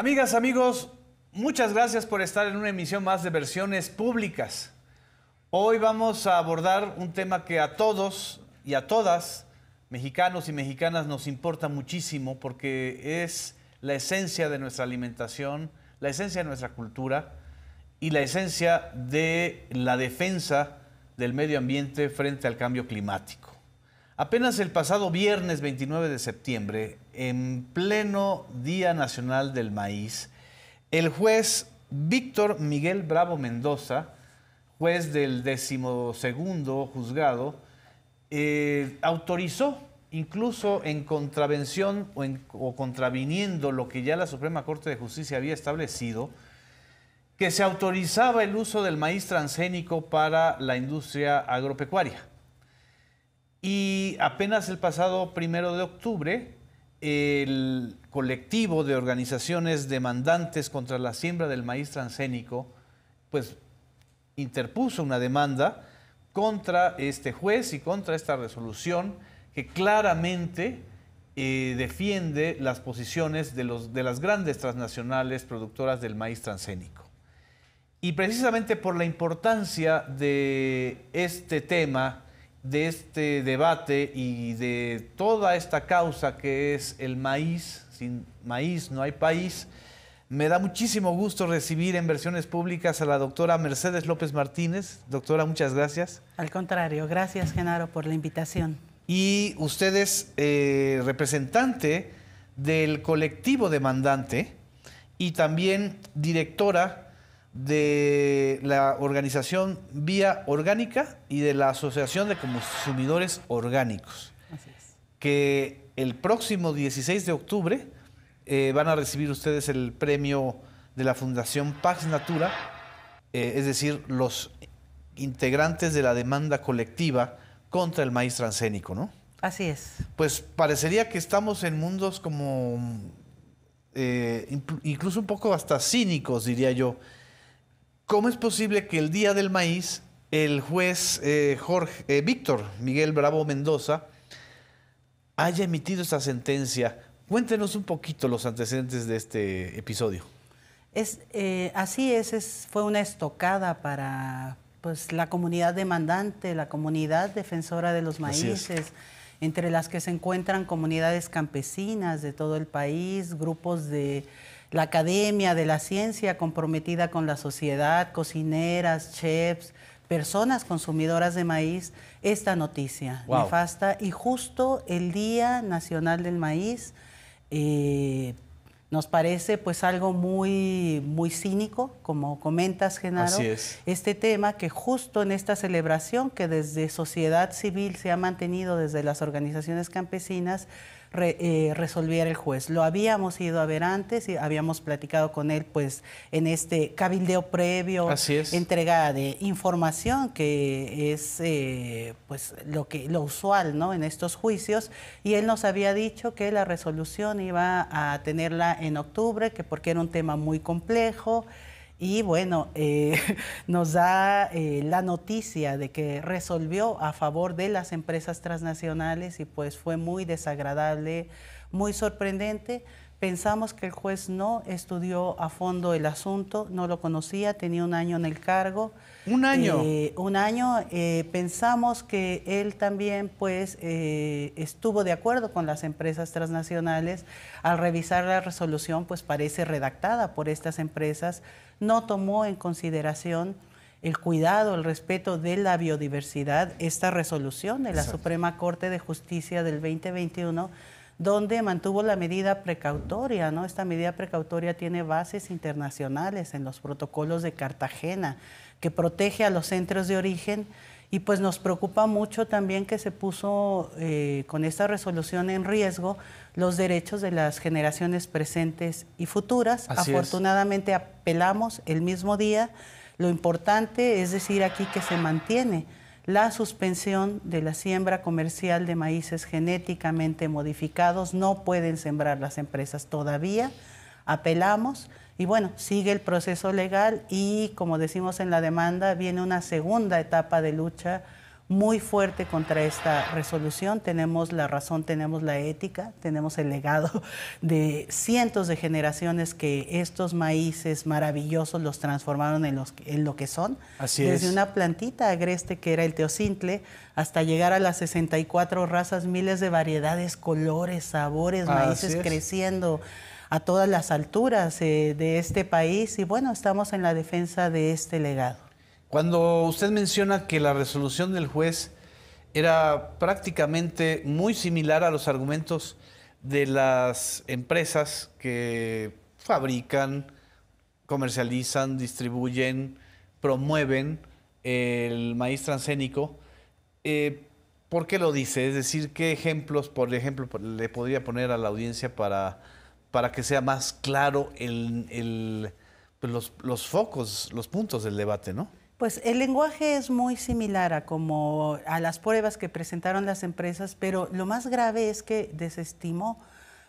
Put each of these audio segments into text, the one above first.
Amigas, amigos, muchas gracias por estar en una emisión más de versiones públicas. Hoy vamos a abordar un tema que a todos y a todas, mexicanos y mexicanas, nos importa muchísimo porque es la esencia de nuestra alimentación, la esencia de nuestra cultura y la esencia de la defensa del medio ambiente frente al cambio climático. Apenas el pasado viernes 29 de septiembre, en pleno Día Nacional del Maíz, el juez Víctor Miguel Bravo Mendoza, juez del decimosegundo juzgado, eh, autorizó, incluso en contravención o contraviniendo lo que ya la Suprema Corte de Justicia había establecido, que se autorizaba el uso del maíz transgénico para la industria agropecuaria. Y apenas el pasado primero de octubre, el colectivo de organizaciones demandantes contra la siembra del maíz transgénico, pues interpuso una demanda contra este juez y contra esta resolución que claramente eh, defiende las posiciones de, los, de las grandes transnacionales productoras del maíz transgénico. Y precisamente por la importancia de este tema, de este debate y de toda esta causa que es el maíz, sin maíz no hay país. Me da muchísimo gusto recibir en versiones públicas a la doctora Mercedes López Martínez. Doctora, muchas gracias. Al contrario, gracias Genaro por la invitación. Y usted es eh, representante del colectivo demandante y también directora de la organización Vía Orgánica y de la Asociación de Consumidores Orgánicos, Así es. que el próximo 16 de octubre eh, van a recibir ustedes el premio de la Fundación Pax Natura, eh, es decir, los integrantes de la demanda colectiva contra el maíz transgénico, ¿no? Así es. Pues parecería que estamos en mundos como eh, incluso un poco hasta cínicos, diría yo, ¿Cómo es posible que el día del maíz el juez eh, Jorge, eh, Víctor Miguel Bravo Mendoza haya emitido esta sentencia? Cuéntenos un poquito los antecedentes de este episodio. Es, eh, así es, fue una estocada para pues, la comunidad demandante, la comunidad defensora de los maíces, entre las que se encuentran comunidades campesinas de todo el país, grupos de la academia de la ciencia comprometida con la sociedad, cocineras, chefs, personas consumidoras de maíz, esta noticia nefasta. Y justo el Día Nacional del Maíz eh, nos parece pues algo muy, muy cínico, como comentas, Genaro, este tema que justo en esta celebración que desde sociedad civil se ha mantenido desde las organizaciones campesinas, Resolver eh, resolviera el juez. Lo habíamos ido a ver antes y habíamos platicado con él pues en este cabildeo previo, entregada entrega de información que es eh, pues lo que lo usual, ¿no? En estos juicios y él nos había dicho que la resolución iba a tenerla en octubre, que porque era un tema muy complejo. Y bueno, eh, nos da eh, la noticia de que resolvió a favor de las empresas transnacionales y pues fue muy desagradable, muy sorprendente Pensamos que el juez no estudió a fondo el asunto, no lo conocía, tenía un año en el cargo. ¿Un año? Eh, un año. Eh, pensamos que él también pues, eh, estuvo de acuerdo con las empresas transnacionales. Al revisar la resolución, pues parece redactada por estas empresas, no tomó en consideración el cuidado, el respeto de la biodiversidad. Esta resolución de la Suprema Corte de Justicia del 2021 donde mantuvo la medida precautoria, ¿no? Esta medida precautoria tiene bases internacionales en los protocolos de Cartagena, que protege a los centros de origen y pues nos preocupa mucho también que se puso eh, con esta resolución en riesgo los derechos de las generaciones presentes y futuras. Afortunadamente apelamos el mismo día. Lo importante es decir aquí que se mantiene la suspensión de la siembra comercial de maíces genéticamente modificados. No pueden sembrar las empresas todavía. Apelamos y bueno, sigue el proceso legal y como decimos en la demanda, viene una segunda etapa de lucha muy fuerte contra esta resolución. Tenemos la razón, tenemos la ética, tenemos el legado de cientos de generaciones que estos maíces maravillosos los transformaron en, los, en lo que son. Así Desde una plantita agreste que era el teocintle hasta llegar a las 64 razas, miles de variedades, colores, sabores, maíces creciendo a todas las alturas eh, de este país y bueno, estamos en la defensa de este legado. Cuando usted menciona que la resolución del juez era prácticamente muy similar a los argumentos de las empresas que fabrican, comercializan, distribuyen, promueven el maíz transgénico. Eh, ¿Por qué lo dice? Es decir, ¿qué ejemplos, por ejemplo, le podría poner a la audiencia para, para que sea más claro pues, los, los focos, los puntos del debate, ¿no? Pues el lenguaje es muy similar a como a las pruebas que presentaron las empresas, pero lo más grave es que desestimó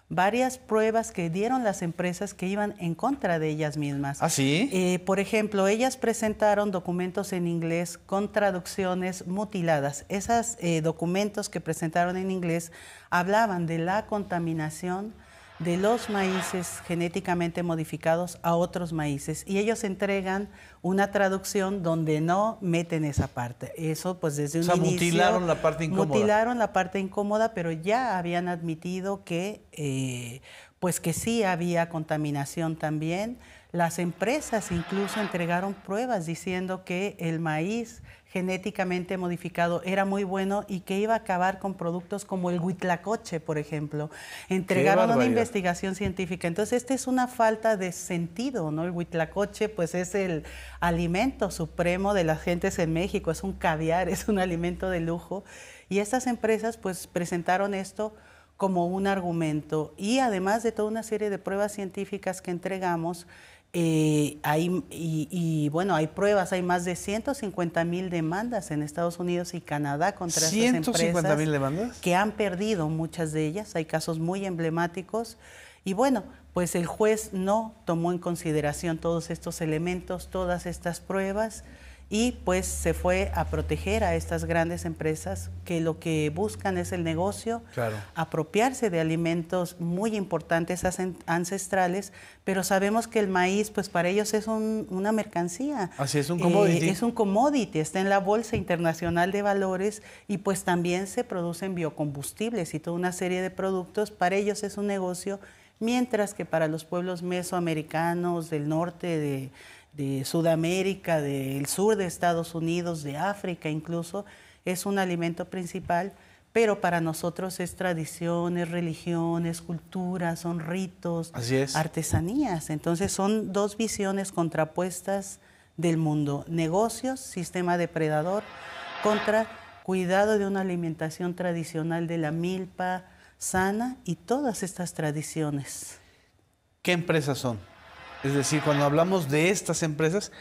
varias pruebas que dieron las empresas que iban en contra de ellas mismas. ¿Ah, eh, por ejemplo, ellas presentaron documentos en inglés con traducciones mutiladas. Esos eh, documentos que presentaron en inglés hablaban de la contaminación, de los maíces genéticamente modificados a otros maíces y ellos entregan una traducción donde no meten esa parte. Eso pues desde un o sea, mutilaron la parte incómoda. Mutilaron la parte incómoda, pero ya habían admitido que eh, pues que sí había contaminación también. Las empresas incluso entregaron pruebas diciendo que el maíz genéticamente modificado era muy bueno y que iba a acabar con productos como el huitlacoche, por ejemplo. Entregaron una investigación científica. Entonces, esta es una falta de sentido, ¿no? El huitlacoche, pues es el alimento supremo de las gentes en México, es un caviar, es un alimento de lujo. Y estas empresas, pues, presentaron esto como un argumento. Y además de toda una serie de pruebas científicas que entregamos, eh, y, bueno, hay pruebas, hay más de 150 mil demandas en Estados Unidos y Canadá contra estas empresas. mil demandas? Que han perdido muchas de ellas, hay casos muy emblemáticos. Y bueno, pues el juez no tomó en consideración todos estos elementos, todas estas pruebas y pues se fue a proteger a estas grandes empresas que lo que buscan es el negocio, apropiarse de alimentos muy importantes ancestrales, pero sabemos que el maíz pues para ellos es una mercancía. Así es un commodity. Eh, es un commodity, está en la Bolsa Internacional de Valores y pues también se producen biocombustibles y toda una serie de productos, para ellos es un negocio, mientras que para los pueblos mesoamericanos del norte de de Sudamérica, del sur de Estados Unidos, de África incluso, es un alimento principal, pero para nosotros es tradiciones, religiones, culturas, son ritos, artesanías. Entonces son dos visiones contrapuestas del mundo, negocios, sistema depredador, contra cuidado de una alimentación tradicional de la milpa sana y todas estas tradiciones. ¿Qué empresas son? Es decir, cuando hablamos de estas empresas,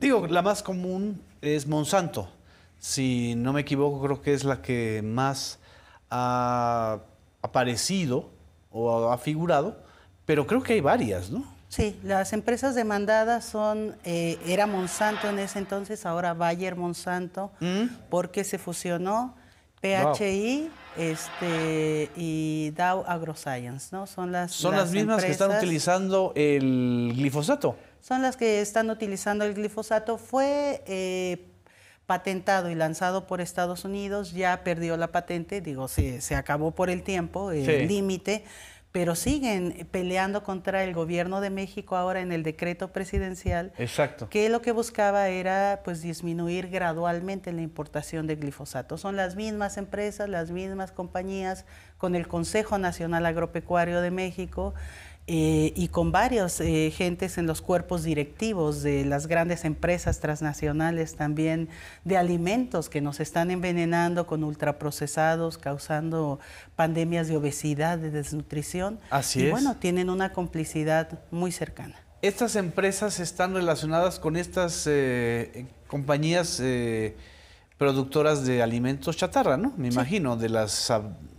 digo, la más común es Monsanto. Si no me equivoco, creo que es la que más ha aparecido o ha figurado, pero creo que hay varias, ¿no? Sí, las empresas demandadas son, eh, era Monsanto en ese entonces, ahora Bayer Monsanto, mm. porque se fusionó PHI este, y Dow AgroScience, ¿no? Son las, ¿Son las, mismas que están utilizando el glifosato. Son las que están utilizando el glifosato. Fue eh, patentado y lanzado por Estados Unidos, ya perdió la patente, digo, se, se acabó por el tiempo, el límite pero siguen peleando contra el gobierno de México ahora en el decreto presidencial. Exacto. Que lo que buscaba era pues disminuir gradualmente la importación de glifosato. Son las mismas empresas, las mismas compañías con el Consejo Nacional Agropecuario de México eh, y con varias eh, gentes en los cuerpos directivos de las grandes empresas transnacionales también de alimentos que nos están envenenando con ultraprocesados, causando pandemias de obesidad, de desnutrición. Así y, Bueno, tienen una complicidad muy cercana. ¿Estas empresas están relacionadas con estas eh, compañías? productoras de alimentos chatarra, ¿no? Me imagino, de las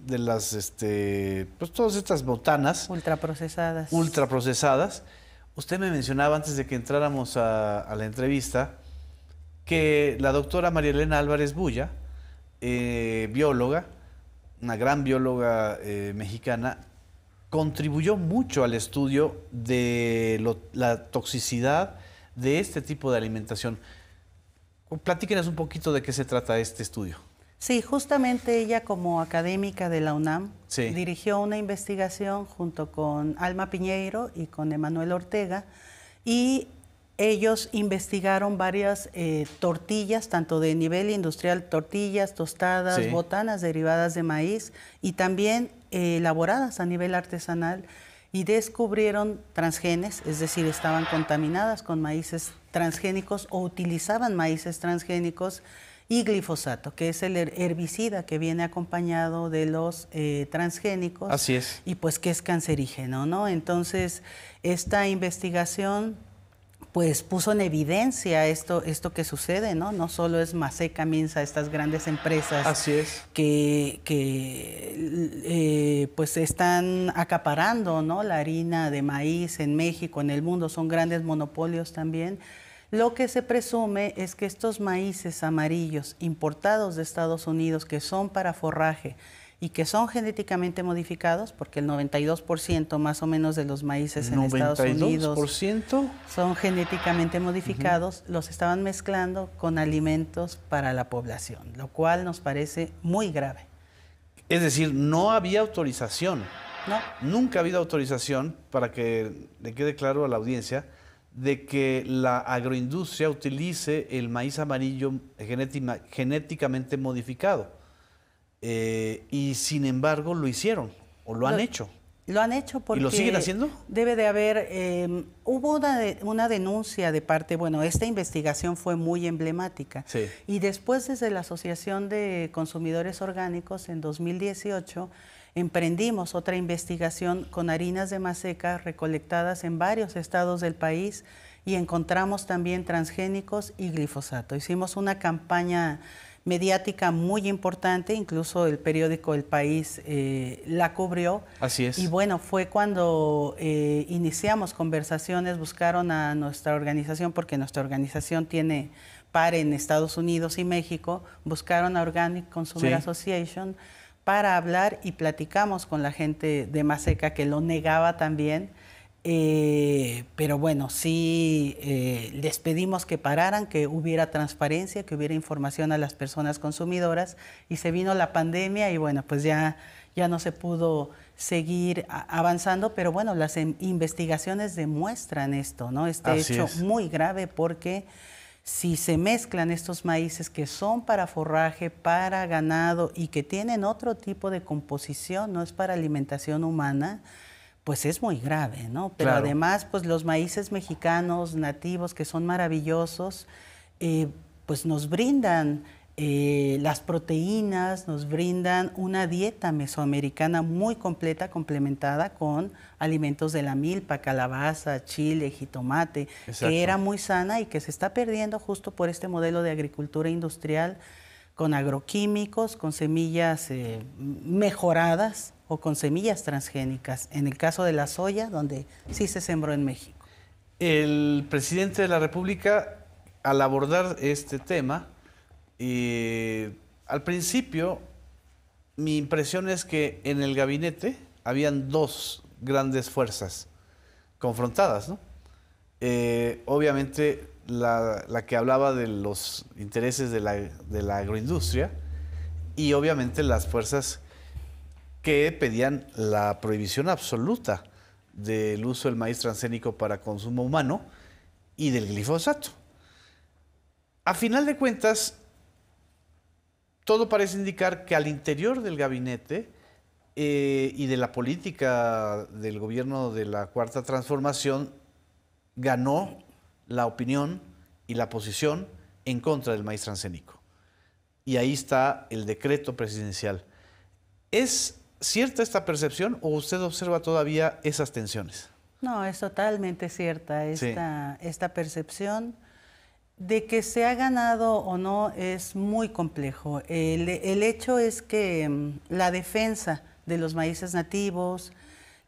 de las este, pues todas estas botanas ultraprocesadas. Ultraprocesadas. Usted me mencionaba antes de que entráramos a, la entrevista que la doctora María Elena Álvarez Bulla, eh, bióloga, una gran bióloga eh, mexicana, contribuyó mucho al estudio de la toxicidad de este tipo de alimentación. Platíquenos un poquito de qué se trata este estudio. Sí, justamente ella como académica de la UNAM dirigió una investigación junto con Alma Piñeiro y con Emanuel Ortega y ellos investigaron varias eh, tortillas, tanto de nivel industrial, tortillas, tostadas, botanas derivadas de maíz y también eh, elaboradas a nivel artesanal y descubrieron transgenes, es decir, estaban contaminadas con maíces transgénicos o utilizaban maíces transgénicos y glifosato, que es el herbicida que viene acompañado de los eh, transgénicos. Así es. Y pues que es cancerígeno, ¿no? Entonces, esta investigación pues puso en evidencia esto, esto que sucede, ¿no? No solo es Maseca, Minsa, estas grandes empresas Así es. que, eh, pues están acaparando ¿no? la harina de maíz en México, en el mundo, son grandes monopolios también. Lo que se presume es que estos maíces amarillos importados de Estados Unidos, que son para forraje, y que son genéticamente modificados, porque el 92% más o menos de los maíces en Estados Unidos son genéticamente modificados, los estaban mezclando con alimentos para la población, lo cual nos parece muy grave. Es decir, no había autorización. No. Nunca ha habido autorización, para que le quede claro a la audiencia, de que la agroindustria utilice el maíz amarillo genéticamente modificado. Eh, y sin embargo lo hicieron o lo han hecho. Lo han hecho porque... ¿Y lo siguen haciendo? Debe de haber... Eh, hubo una, una, denuncia de parte, bueno, esta investigación fue muy emblemática. Sí. Y después desde la Asociación de Consumidores Orgánicos en 2018 emprendimos otra investigación con harinas de maseca recolectadas en varios estados del país y encontramos también transgénicos y glifosato. Hicimos una campaña mediática muy importante, incluso el periódico El País eh, la cubrió. Así es. Y bueno, fue cuando eh, iniciamos conversaciones, buscaron a nuestra organización, porque nuestra organización tiene par en Estados Unidos y México, buscaron a Organic Consumer Association para hablar y platicamos con la gente de Maseca que lo negaba también eh, pero bueno, sí eh, les pedimos que pararan, que hubiera transparencia, que hubiera información a las personas consumidoras y se vino la pandemia y bueno, pues ya, ya no se pudo seguir avanzando, pero bueno, las em, investigaciones demuestran esto, ¿no? Este hecho muy grave porque si se mezclan estos maíces que son para forraje, para ganado y que tienen otro tipo de composición, no es para alimentación humana, pues es muy grave, ¿no? Pero además, pues los maíces mexicanos nativos, que son maravillosos, eh, pues nos brindan eh, las proteínas, nos brindan una dieta mesoamericana muy completa, complementada con alimentos de la milpa, calabaza, chile, jitomate, que era muy sana y que se está perdiendo justo por este modelo de agricultura industrial con agroquímicos, con semillas eh, mejoradas o con semillas transgénicas, en el caso de la soya, donde sí se sembró en México. El presidente de la República, al abordar este tema, eh, al principio mi impresión es que en el gabinete habían dos grandes fuerzas confrontadas, ¿no? Eh, obviamente la, que hablaba de los intereses de la, agroindustria y obviamente las fuerzas que pedían la prohibición absoluta del uso del maíz transgénico para consumo humano y del glifosato. A final de cuentas, todo parece indicar que al interior del gabinete eh, y de la política del gobierno de la Cuarta Transformación ganó la opinión y la posición en contra del maíz transgénico. Y ahí está el decreto presidencial. ¿Es cierta esta percepción o usted observa todavía esas tensiones? No, es totalmente cierta esta, esta percepción. De que se ha ganado o no es muy complejo. El, el hecho es que mm, la defensa de los maíces nativos,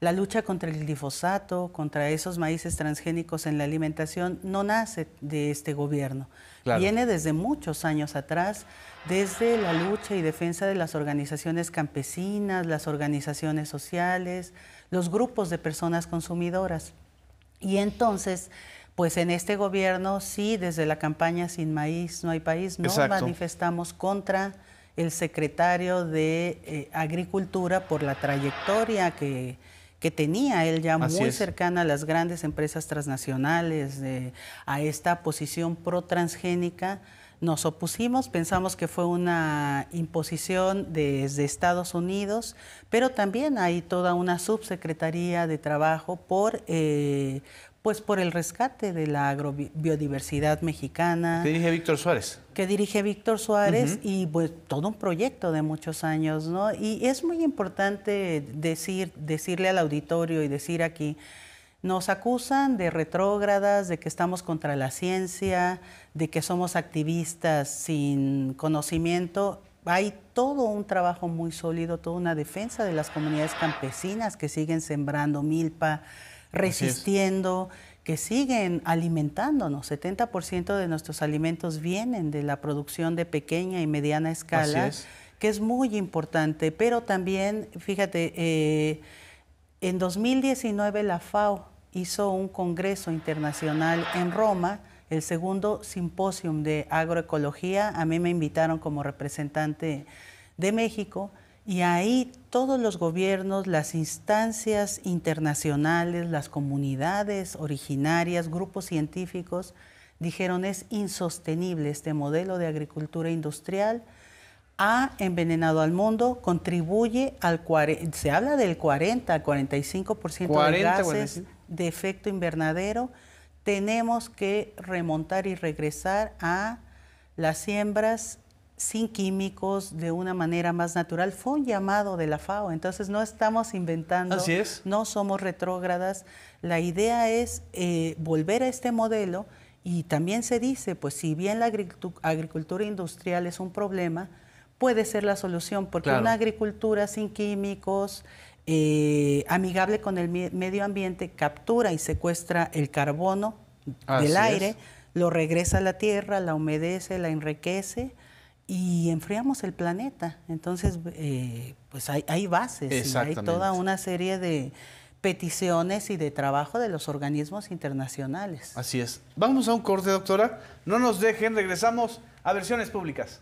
la lucha contra el glifosato, contra esos maíces transgénicos en la alimentación, no nace de este gobierno. Viene desde muchos años atrás, desde la lucha y defensa de las organizaciones campesinas, las organizaciones sociales, los grupos de personas consumidoras. Y entonces, pues en este gobierno sí, desde la campaña Sin Maíz, No hay País, no manifestamos contra el secretario de eh, Agricultura por la trayectoria que que tenía él ya muy cercana a las grandes empresas transnacionales, a esta posición pro transgénica, nos opusimos, pensamos que fue una imposición desde Estados Unidos, pero también hay toda una subsecretaría de trabajo por, eh, pues por el rescate de la agrobiodiversidad mexicana. Que dirige Víctor Suárez. Que dirige Víctor Suárez y pues todo un proyecto de muchos años, ¿no? Y es muy importante decir, decirle al auditorio y decir aquí, nos acusan de retrógradas, de que estamos contra la ciencia, de que somos activistas sin conocimiento. Hay todo un trabajo muy sólido, toda una defensa de las comunidades campesinas que siguen sembrando milpa, resistiendo, que siguen alimentándonos. 70% de nuestros alimentos vienen de la producción de pequeña y mediana escala, que es muy importante. Pero también, fíjate, eh, en 2019 la FAO hizo un congreso internacional en Roma, el segundo simposium de agroecología. A mí me invitaron como representante de México y ahí todos los gobiernos, las instancias internacionales, las comunidades originarias, grupos científicos, dijeron es insostenible este modelo de agricultura industrial, ha envenenado al mundo, contribuye al 40, se habla del 40 al 45% de gases de efecto invernadero. Tenemos que remontar y regresar a las siembras sin químicos, de una manera más natural, fue un llamado de la FAO. Entonces no estamos inventando, no somos retrógradas. La idea es eh, volver a este modelo y también se dice, pues si bien la agricultura industrial es un problema, puede ser la solución, porque una agricultura sin químicos, eh, amigable con el medio ambiente, captura y secuestra el carbono del aire, lo regresa a la tierra, la humedece, la enriquece y enfriamos el planeta. Entonces, eh, pues hay, bases, hay toda una serie de peticiones y de trabajo de los organismos internacionales. Así es. Vamos a un corte, doctora. No nos dejen, regresamos a versiones públicas.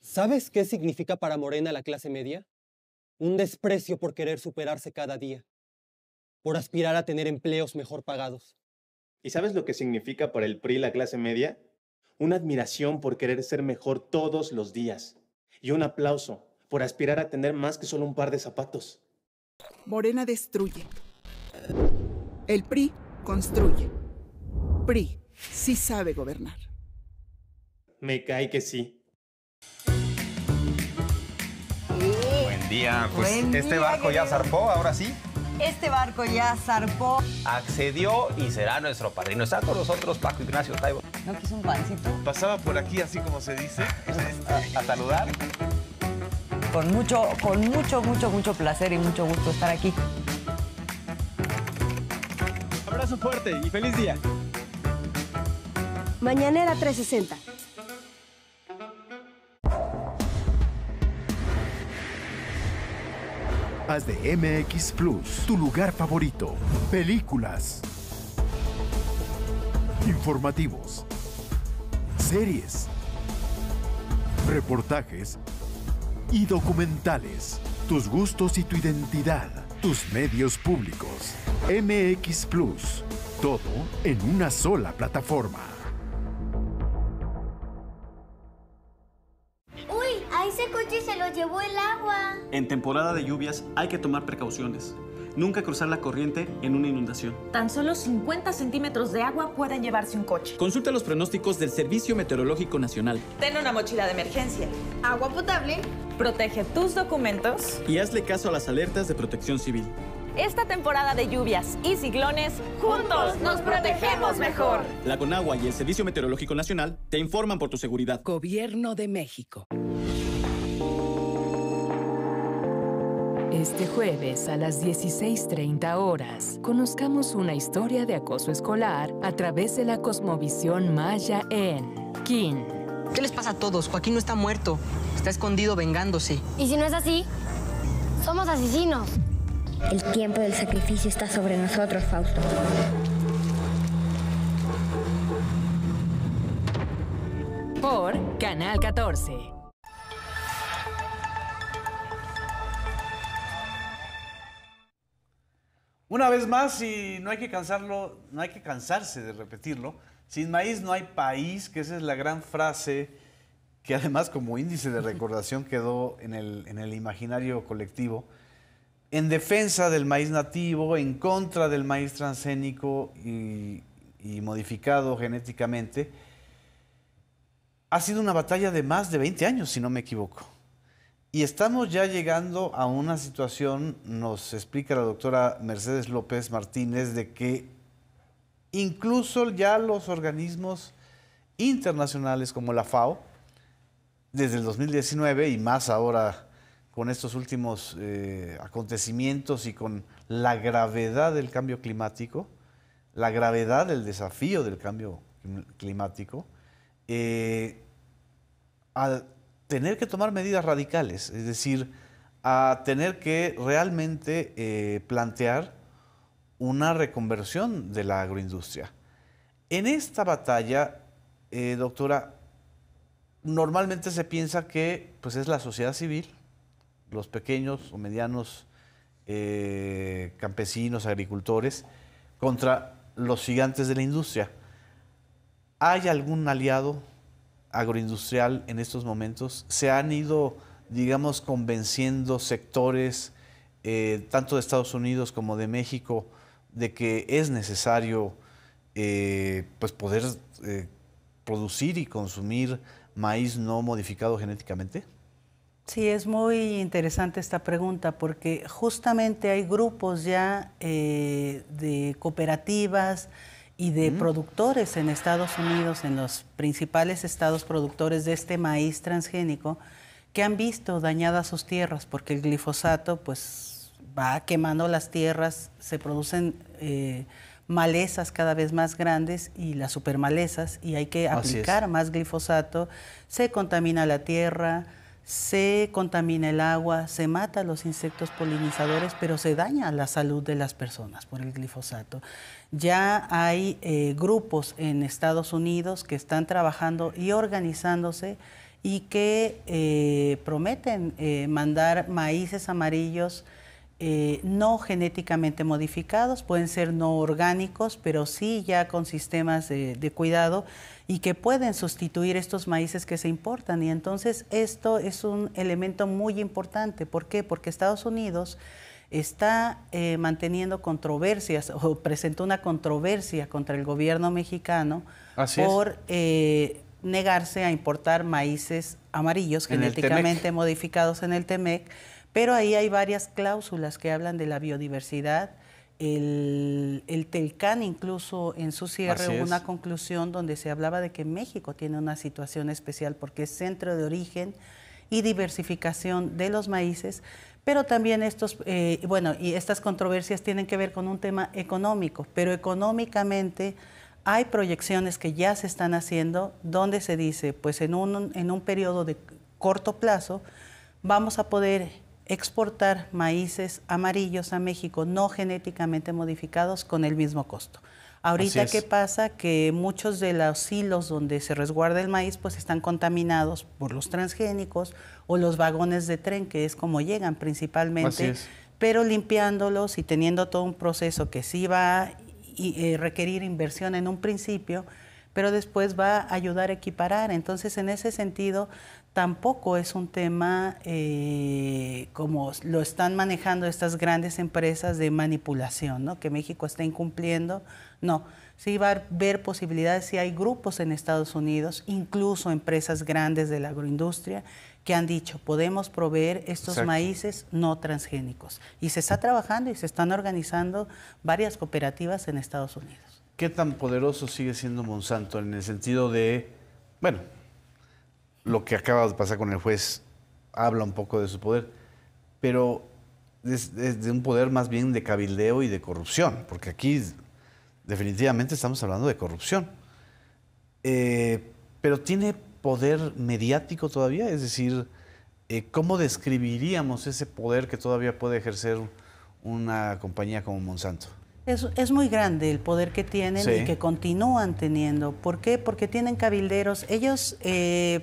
¿Sabes qué significa para Morena la clase media? Un desprecio por querer superarse cada día, por aspirar a tener empleos mejor pagados ¿Y sabes lo que significa para el PRI la clase media? Una admiración por querer ser mejor todos los días y un aplauso por aspirar a tener más que solo un par de zapatos. Morena destruye. El PRI construye. PRI sí sabe gobernar. Me cae que sí. Buen día, pues este barco ya zarpó, ahora sí. Este barco ya zarpó. Accedió y será nuestro padrino. Está con nosotros Paco Ignacio Taibo. ¿No es un pancito? Pasaba por aquí, así como se dice, a, este, a saludar. Con mucho, con mucho, mucho, mucho placer y mucho gusto estar aquí. Abrazo fuerte y feliz día. Mañanera 360 de MX Plus, tu lugar favorito. Películas, informativos, series, reportajes y documentales. Tus gustos y tu identidad, tus medios públicos. MX Plus, todo en una sola plataforma. En temporada de lluvias hay que tomar precauciones. Nunca cruzar la corriente en una inundación. Tan solo 50 centímetros de agua pueden llevarse un coche. Consulta los pronósticos del Servicio Meteorológico Nacional. Ten una mochila de emergencia. Agua potable. Protege tus documentos. Y hazle caso a las alertas de protección civil. Esta temporada de lluvias y ciclones, juntos nos protegemos mejor. La Conagua y el Servicio Meteorológico Nacional te informan por tu seguridad. Gobierno de México. Este jueves a las 16.30 horas, conozcamos una historia de acoso escolar a través de la cosmovisión maya en Kin. ¿Qué les pasa a todos? Joaquín no está muerto. Está escondido vengándose. ¿Y si no es así? Somos asesinos. El tiempo del sacrificio está sobre nosotros, Fausto. Por Canal 14. Una vez más, y no hay que cansarlo, no hay que cansarse de repetirlo, sin maíz no hay país, que esa es la gran frase que además como índice de recordación quedó en el, imaginario colectivo, en defensa del maíz nativo, en contra del maíz transgénico y, y modificado genéticamente, ha sido una batalla de más de 20 años, si no me equivoco. Y estamos ya llegando a una situación, nos explica la doctora Mercedes López Martínez, de que incluso ya los organismos internacionales como la FAO, desde el 2019 y más ahora con estos últimos eh, acontecimientos y con la gravedad del cambio climático, la gravedad del desafío del cambio climático, eh, tener que tomar medidas radicales, es decir, a tener que realmente eh, plantear una reconversión de la agroindustria. En esta batalla, eh, doctora, normalmente se piensa que pues, es la sociedad civil, los pequeños o medianos eh, campesinos, agricultores, contra los gigantes de la industria. ¿Hay algún aliado agroindustrial en estos momentos? ¿Se han ido, digamos, convenciendo sectores, eh, tanto de Estados Unidos como de México, de que es necesario eh, pues poder eh, producir y consumir maíz no modificado genéticamente? Sí, es muy interesante esta pregunta porque justamente hay grupos ya de cooperativas, y de productores en Estados Unidos, en los principales estados productores de este maíz transgénico, que han visto dañadas sus tierras, porque el glifosato pues va quemando las tierras, se producen eh, malezas cada vez más grandes y las supermalezas, y hay que aplicar más glifosato, se contamina la tierra, se contamina el agua, se mata a los insectos polinizadores, pero se daña la salud de las personas por el glifosato. Ya hay eh, grupos en Estados Unidos que están trabajando y organizándose y que eh, prometen eh, mandar maíces amarillos no genéticamente modificados, pueden ser no orgánicos, pero sí ya con sistemas de, de, cuidado y que pueden sustituir estos maíces que se importan. Y entonces esto es un elemento muy importante. ¿Por qué? Porque Estados Unidos está eh, manteniendo controversias o presentó una controversia contra el gobierno mexicano por eh, negarse a importar maíces amarillos genéticamente modificados en el TEMEC, pero ahí hay varias cláusulas que hablan de la biodiversidad. El, el Telcán incluso en su cierre una conclusión donde se hablaba de que México tiene una situación especial porque es centro de origen y diversificación de los maíces, pero también estos, eh, bueno, y estas controversias tienen que ver con un tema económico, pero económicamente hay proyecciones que ya se están haciendo donde se dice, pues en un, en un periodo de corto plazo vamos a poder exportar maíces amarillos a México no genéticamente modificados con el mismo costo. Ahorita, ¿qué pasa? Que muchos de los hilos donde se resguarda el maíz, pues están contaminados por los transgénicos o los vagones de tren, que es como llegan principalmente. Pero limpiándolos y teniendo todo un proceso que sí va a eh, requerir inversión en un principio, pero después va a ayudar a equiparar. Entonces, en ese sentido, tampoco es un tema eh, como lo están manejando estas grandes empresas de manipulación, ¿no? que México está incumpliendo no, sí va a ver posibilidades, si hay grupos en Estados Unidos, incluso empresas grandes de la agroindustria, que han dicho, podemos proveer estos maíces no transgénicos. Y se está trabajando y se están organizando varias cooperativas en Estados Unidos. ¿Qué tan poderoso sigue siendo Monsanto en el sentido de, bueno, lo que acaba de pasar con el juez habla un poco de su poder, pero es de un poder más bien de cabildeo y de corrupción, porque aquí definitivamente estamos hablando de corrupción. Eh, pero tiene poder mediático todavía, es decir, eh, ¿cómo describiríamos ese poder que todavía puede ejercer una compañía como Monsanto? Es, muy grande el poder que tienen y que continúan teniendo. ¿Por qué? Porque tienen cabilderos. Ellos, eh,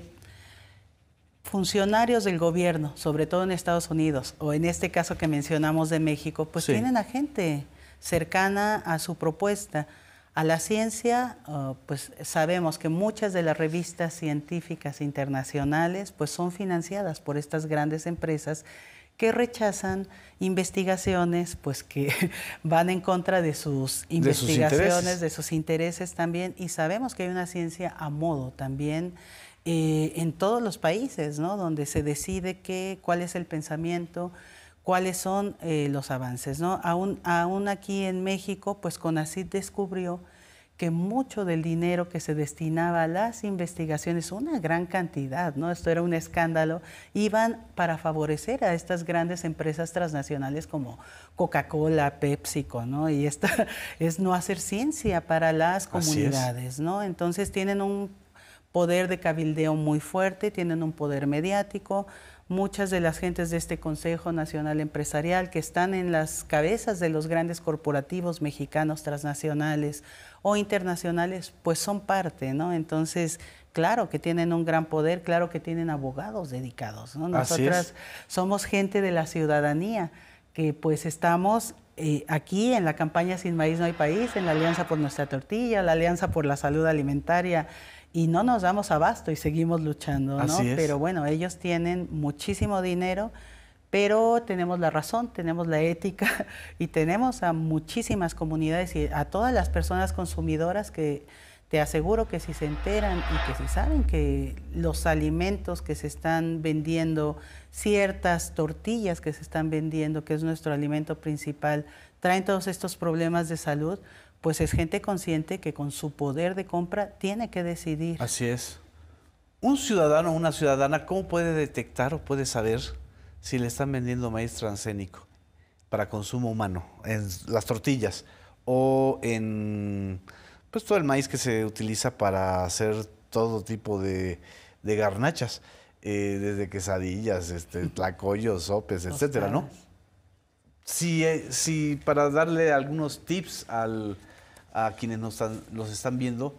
funcionarios del gobierno, sobre todo en Estados Unidos, o en este caso que mencionamos de México, pues tienen a gente cercana a su propuesta. A la ciencia, ah, pues sabemos que muchas de las revistas científicas internacionales pues son financiadas por estas grandes empresas que rechazan investigaciones pues que van en contra de sus investigaciones, de sus, intereses, también, y sabemos que hay una ciencia a modo también eh, en todos los países, ¿no? Donde se decide qué, cuál es el pensamiento, cuáles son eh, los avances. ¿no? Aún, aquí en México, pues CONACYT descubrió que mucho del dinero que se destinaba a las investigaciones, una gran cantidad, ¿no? Esto era un escándalo, iban para favorecer a estas grandes empresas transnacionales como Coca-Cola, PepsiCo, ¿no? Y esta es no hacer ciencia para las comunidades, ¿no? Entonces tienen un poder de cabildeo muy fuerte, tienen un poder mediático, muchas de las gentes de este Consejo Nacional Empresarial que están en las cabezas de los grandes corporativos mexicanos transnacionales o internacionales, pues son parte, ¿no? Entonces, claro que tienen un gran poder, claro que tienen abogados dedicados, ¿no? Nosotras somos gente de la ciudadanía que pues estamos eh, aquí en la campaña Sin Maíz No Hay País, en la Alianza por Nuestra Tortilla, la Alianza por la Salud Alimentaria y no nos damos abasto y seguimos luchando, ¿no? Pero bueno, ellos tienen muchísimo dinero, pero tenemos la razón, tenemos la ética y tenemos a muchísimas comunidades y a todas las personas consumidoras que te aseguro que si se enteran y que si saben que los alimentos que se están vendiendo, ciertas tortillas que se están vendiendo, que es nuestro alimento principal, traen todos estos problemas de salud, pues es gente consciente que con su poder de compra tiene que decidir. Así es. Un ciudadano o una ciudadana, ¿cómo puede detectar o puede saber si le están vendiendo maíz transgénico para consumo humano en las tortillas o en pues todo el maíz que se utiliza para hacer todo tipo de, garnachas, eh, desde quesadillas, este, tlacoyos, sopes, etcétera, ¿no? Si, eh, si para darle algunos tips al, a quienes nos los están viendo,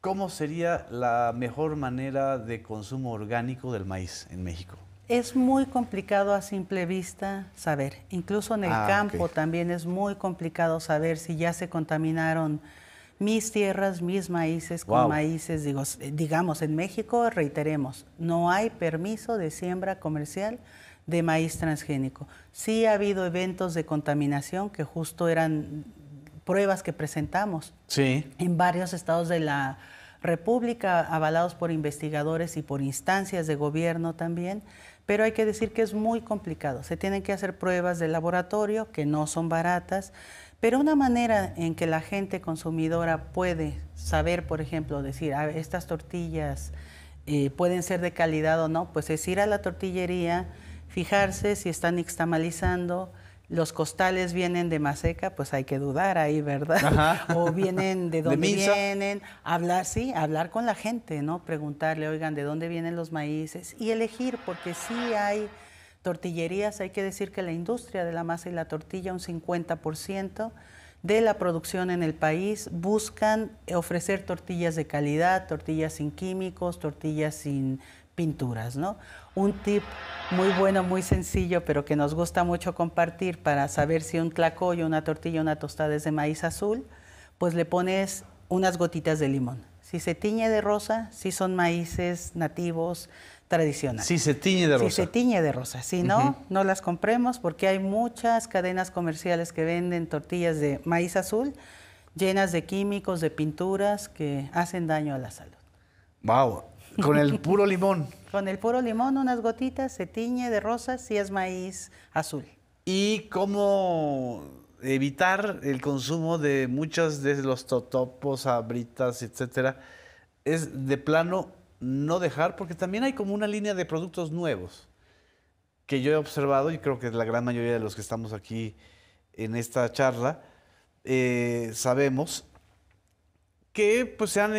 ¿cómo sería la mejor manera de consumo orgánico del maíz en México? Es muy complicado a simple vista saber. Incluso en el ah, campo también es muy complicado saber si ya se contaminaron mis tierras, mis maíces con maíces. Digo, eh, digamos, en México, reiteremos, no hay permiso de siembra comercial de maíz transgénico. Sí ha habido eventos de contaminación que justo eran pruebas que presentamos en varios estados de la República, avalados por investigadores y por instancias de gobierno también, pero hay que decir que es muy complicado. Se tienen que hacer pruebas de laboratorio que no son baratas, pero una manera en que la gente consumidora puede saber, por ejemplo, decir, ah, estas tortillas eh, pueden ser de calidad o no, pues es ir a la tortillería, fijarse si están extamalizando los costales vienen de Maseca, pues hay que dudar ahí, ¿verdad? O vienen de dónde vienen, hablar, sí, hablar con la gente, ¿no? Preguntarle, oigan, ¿de dónde vienen los maíces? Y elegir, porque sí hay tortillerías, hay que decir que la industria de la masa y la tortilla, un 50% de la producción en el país, buscan ofrecer tortillas de calidad, tortillas sin químicos, tortillas sin pinturas, ¿no? Un tip muy bueno, muy sencillo, pero que nos gusta mucho compartir para saber si un tlacoyo, una tortilla, una tostada es de maíz azul, pues le pones unas gotitas de limón. Si se tiñe de rosa, si son maíces nativos, tradicionales. Si se tiñe de rosa. Si se tiñe de rosa. Si no, no las compremos porque hay muchas cadenas comerciales que venden tortillas de maíz azul llenas de químicos, de pinturas que hacen daño a la salud. Wow, con el puro limón. Con el puro limón, unas gotitas, se tiñe de rosas y es maíz azul. ¿Y cómo evitar el consumo de muchos de los totopos, abritas, etcétera? Es de plano no dejar, porque también hay como una línea de productos nuevos que yo he observado, y creo que la gran mayoría de los que estamos aquí en esta charla eh, sabemos, que pues, se han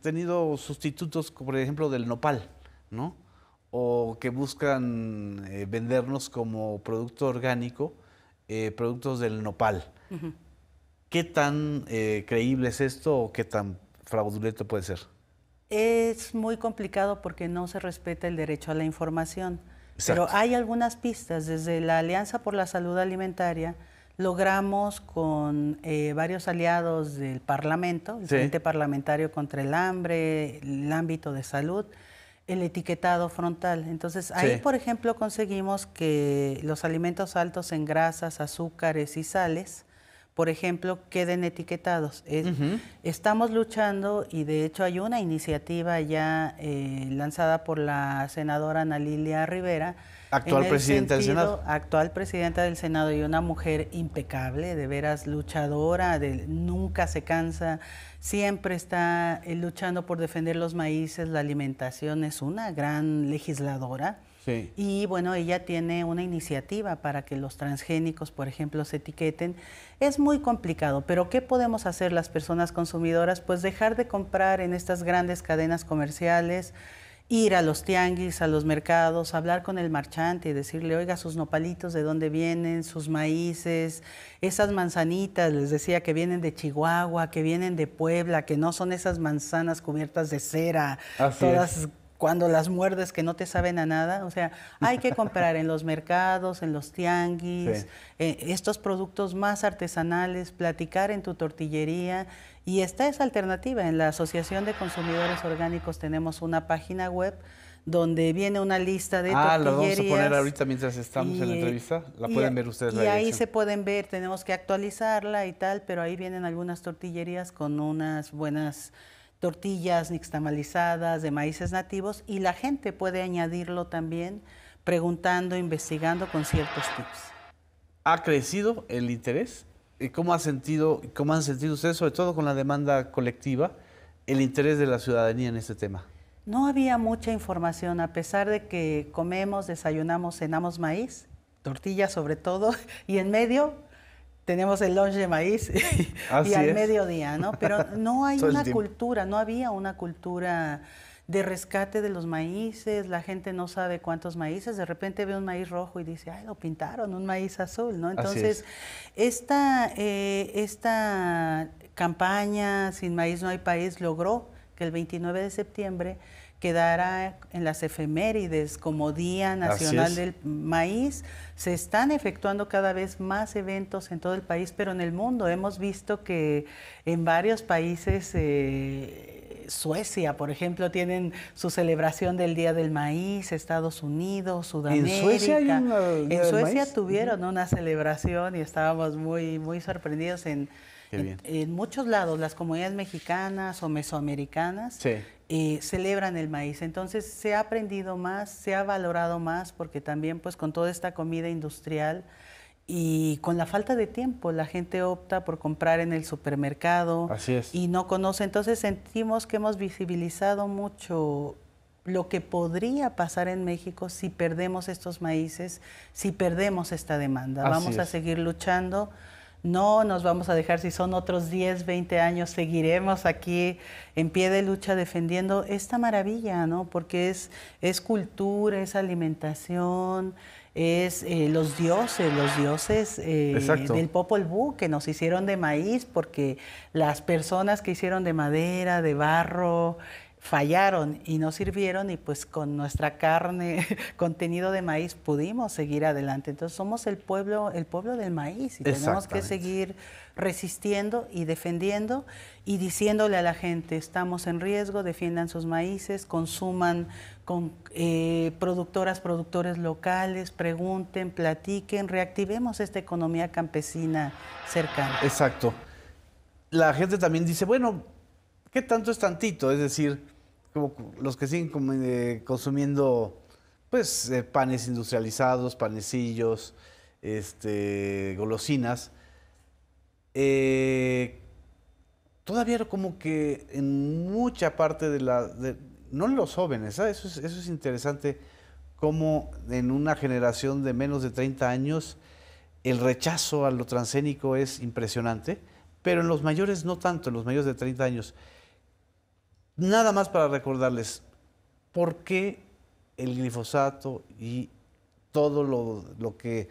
tenido sustitutos, por ejemplo, del nopal, ¿no? O que buscan eh, vendernos como producto orgánico eh, productos del nopal. ¿Qué tan eh, creíble es esto o qué tan fraudulento puede ser? Es muy complicado porque no se respeta el derecho a la información. Pero hay algunas pistas, desde la Alianza por la Salud Alimentaria, logramos con eh, varios aliados del Parlamento, el Parlamentario contra el Hambre, el ámbito de salud, el etiquetado frontal. Entonces, ahí, por ejemplo, conseguimos que los alimentos altos en grasas, azúcares y sales por ejemplo, queden etiquetados. Estamos luchando y de hecho hay una iniciativa ya eh, lanzada por la senadora Ana Rivera. Actual presidenta del Senado. Actual presidenta del Senado y una mujer impecable, de veras luchadora, de, nunca se cansa, siempre está eh, luchando por defender los maíces, la alimentación, es una gran legisladora. Y bueno, ella tiene una iniciativa para que los transgénicos, por ejemplo, se etiqueten. Es muy complicado, pero ¿qué podemos hacer las personas consumidoras? Pues dejar de comprar en estas grandes cadenas comerciales, ir a los tianguis, a los mercados, hablar con el marchante y decirle, oiga, sus nopalitos, ¿de dónde vienen? Sus maíces, esas manzanitas, les decía, que vienen de Chihuahua, que vienen de Puebla, que no son esas manzanas cubiertas de cera, todas cuando las muerdes que no te saben a nada. O sea, hay que comprar en los mercados, en los tianguis, eh, estos productos más artesanales, platicar en tu tortillería. Y esta es alternativa. En la Asociación de Consumidores Orgánicos tenemos una página web donde viene una lista de tortillerías. Ah, la vamos a poner ahorita mientras estamos en la entrevista. La pueden ver ustedes. Y ahí se pueden ver, tenemos que actualizarla y tal, pero ahí vienen algunas tortillerías con unas buenas tortillas nixtamalizadas de maíces nativos y la gente puede añadirlo también preguntando, investigando con ciertos tips. ¿Ha crecido el interés? ¿Y cómo, ha sentido, cómo han sentido ustedes, sobre todo con la demanda colectiva, el interés de la ciudadanía en este tema? No había mucha información, a pesar de que comemos, desayunamos, cenamos maíz, tortillas sobre todo, y en medio tenemos el lonche de maíz y, al mediodía, ¿no? Pero no hay una cultura, no había una cultura de rescate de los maíces, la gente no sabe cuántos maíces, de repente ve un maíz rojo y dice, ay, lo pintaron, un maíz azul, ¿no? Entonces, esta, eh, esta campaña Sin Maíz No Hay País logró que el 29 de septiembre quedará en las efemérides como Día Nacional del Maíz. Se están efectuando cada vez más eventos en todo el país, pero en el mundo hemos visto que en varios países, eh, Suecia, por ejemplo, tienen su celebración del Día del Maíz, Estados Unidos, Sudamérica. En Suecia, tuvieron una celebración y estábamos muy, muy sorprendidos en en, muchos lados, las comunidades mexicanas o mesoamericanas eh, celebran el maíz. Entonces se ha aprendido más, se ha valorado más, porque también pues con toda esta comida industrial y con la falta de tiempo, la gente opta por comprar en el supermercado. Y no conoce. Entonces sentimos que hemos visibilizado mucho lo que podría pasar en México si perdemos estos maíces, si perdemos esta demanda. Vamos a seguir luchando no nos vamos a dejar, si son otros 10, 20 años, seguiremos aquí en pie de lucha defendiendo esta maravilla, ¿no? Porque es, es cultura, es alimentación, es eh, los dioses, los dioses eh, del Popol Vuh que nos hicieron de maíz, porque las personas que hicieron de madera, de barro, fallaron y no sirvieron y pues con nuestra carne, contenido de maíz, pudimos seguir adelante. Entonces somos el pueblo, el pueblo del maíz y tenemos que seguir resistiendo y defendiendo y diciéndole a la gente, estamos en riesgo, defiendan sus maíces, consuman con eh, productoras, productores locales, pregunten, platiquen, reactivemos esta economía campesina cercana. Exacto. La gente también dice, bueno, ¿Qué tanto es tantito? Es decir, como los que siguen eh, consumiendo pues eh, panes industrializados, panecillos, este, golosinas. Eh, todavía todavía como que en mucha parte de la... No no los jóvenes, Eso, es, eso es interesante, como en una generación de menos de 30 años el rechazo a lo transgénico es impresionante, pero en los mayores no tanto, en los mayores de 30 años. Nada más para recordarles, ¿por qué el glifosato y todo lo, que,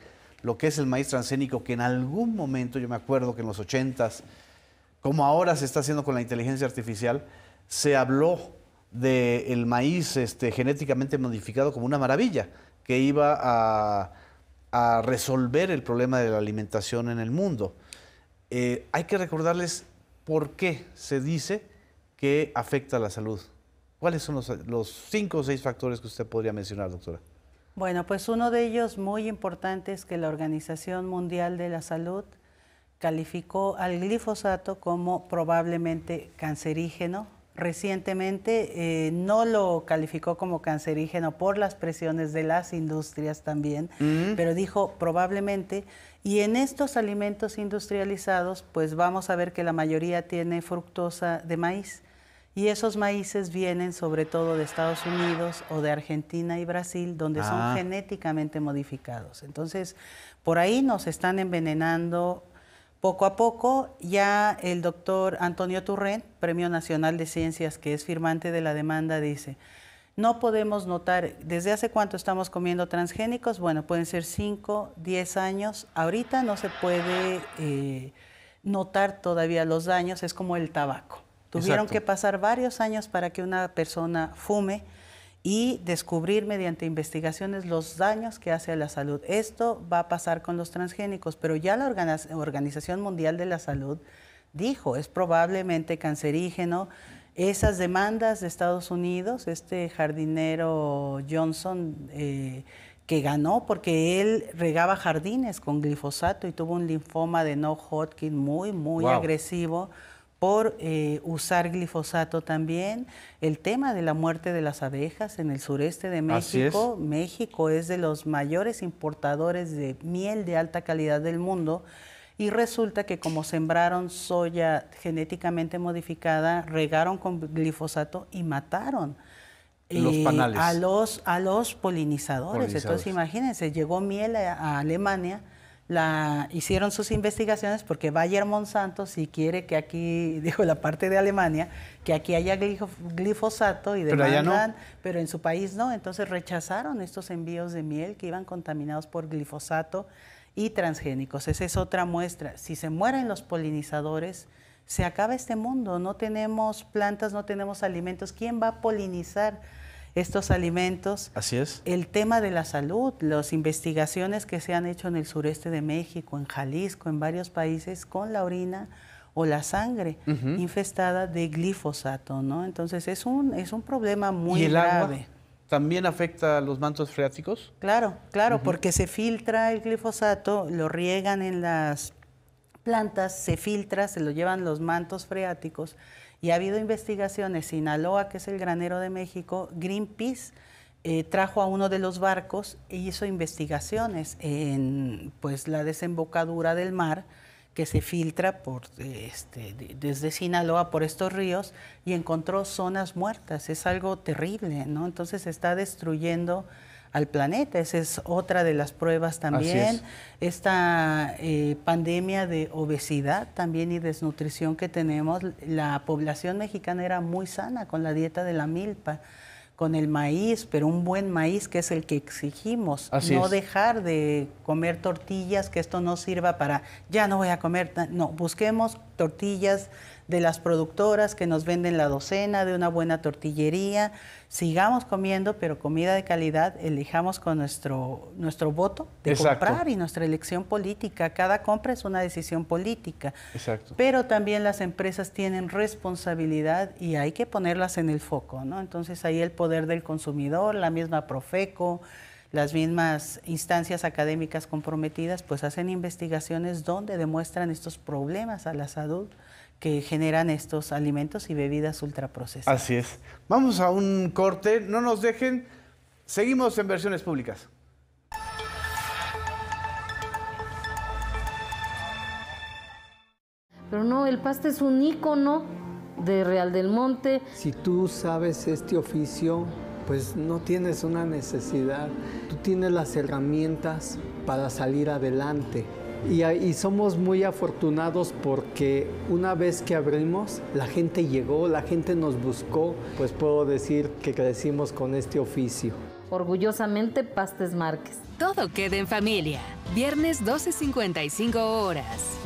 es el maíz transgénico, que en algún momento, yo me acuerdo que en los ochentas, como ahora se está haciendo con la inteligencia artificial, se habló del maíz este, genéticamente modificado como una maravilla, que iba a, resolver el problema de la alimentación en el mundo. Eh, hay que recordarles por qué se dice que afecta a la salud. ¿Cuáles son los, cinco o seis factores que usted podría mencionar, doctora? Bueno, pues uno de ellos muy importante es que la Organización Mundial de la Salud calificó al glifosato como probablemente cancerígeno. Recientemente eh, no lo calificó como cancerígeno por las presiones de las industrias también, mm. pero dijo probablemente. Y en estos alimentos industrializados, pues vamos a ver que la mayoría tiene fructosa de maíz. Y esos maíces vienen sobre todo de Estados Unidos o de Argentina y Brasil, donde son ah. genéticamente modificados. Entonces, por ahí nos están envenenando poco a poco. Ya el doctor Antonio Turrén, Premio Nacional de Ciencias, que es firmante de la demanda, dice, no podemos notar desde hace cuánto estamos comiendo transgénicos. Bueno, pueden ser 5, 10 años. Ahorita no se puede eh, notar todavía los daños, es como el tabaco. Tuvieron que pasar varios años para que una persona fume y descubrir mediante investigaciones los daños que hace a la salud. Esto va a pasar con los transgénicos, pero ya la Organización Mundial de la Salud dijo, es probablemente cancerígeno. Esas demandas de Estados Unidos, este jardinero Johnson eh, que ganó porque él regaba jardines con glifosato y tuvo un linfoma de no Hodgkin muy, muy agresivo por eh, usar glifosato también. El tema de la muerte de las abejas en el sureste de México. México es de los mayores importadores de miel de alta calidad del mundo. Y resulta que como sembraron soya genéticamente modificada, regaron con glifosato y mataron eh, a, los, a los polinizadores. Entonces imagínense, llegó miel a Alemania la, hicieron sus investigaciones porque Bayer Monsanto si quiere que aquí, dijo la parte de Alemania, que aquí haya glifosato y demandan, pero, pero en su país no, entonces rechazaron estos envíos de miel que iban contaminados por glifosato y transgénicos. Esa es otra muestra. Si se mueren los polinizadores, se acaba este mundo, no tenemos plantas, no tenemos alimentos, ¿quién va a polinizar? estos alimentos. Así es. El tema de la salud, las investigaciones que se han hecho en el sureste de México, en Jalisco, en varios países, con la orina o la sangre infestada de glifosato, ¿no? Entonces es un, es un problema muy ¿Y el Agua? ¿También afecta a los mantos freáticos? Claro, claro, porque se filtra el glifosato, lo riegan en las plantas, se filtra, se lo llevan los mantos freáticos y ha habido investigaciones, Sinaloa, que es el granero de México, Greenpeace eh, trajo a uno de los barcos e hizo investigaciones en pues, la desembocadura del mar que se filtra este, desde Sinaloa por estos ríos y encontró zonas muertas. Es algo terrible, ¿no? Entonces se está destruyendo al planeta. Esa es otra de las pruebas también. Esta eh, pandemia de obesidad también y desnutrición que tenemos, la población mexicana era muy sana con la dieta de la milpa con el maíz, pero un buen maíz que es el que exigimos. no dejar de comer tortillas, que esto no sirva para, ya no voy a comer, no, busquemos tortillas de las productoras que nos venden la docena, de una buena tortillería. Sigamos comiendo, pero comida de calidad, elijamos con nuestro, nuestro voto de comprar y nuestra elección política. Cada compra es una decisión política. Exacto. Pero también las empresas tienen responsabilidad y hay que ponerlas en el foco, ¿no? Entonces ahí el poder del consumidor, la misma Profeco, las mismas instancias académicas comprometidas pues hacen investigaciones donde demuestran estos problemas a la salud que generan estos alimentos y bebidas ultraprocesadas. Así es. Vamos a un corte, no nos dejen, seguimos en versiones públicas. Pero no, el pasto es un ícono de Real del Monte. Si tú sabes este oficio, pues no tienes una necesidad, tú tienes las herramientas para salir adelante. Y, somos muy afortunados porque una vez que abrimos, la gente llegó, la gente nos buscó, pues puedo decir que crecimos con este oficio. Orgullosamente, Pastes Márquez. Todo queda en familia. Viernes 12.55 horas.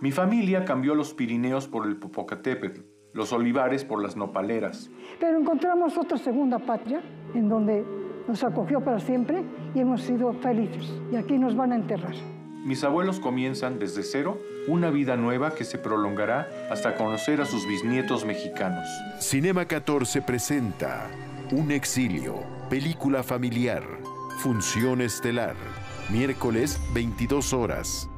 Mi familia cambió los Pirineos por el Popocatépetl los olivares por las nopaleras. Pero encontramos otra segunda patria en donde nos acogió para siempre y hemos sido felices. Y aquí nos van a enterrar. Mis abuelos comienzan desde cero una vida nueva que se prolongará hasta conocer a sus bisnietos mexicanos. Cinema 14 presenta Un exilio, película familiar, función estelar, miércoles 22 horas.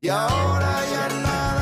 Y ahora ya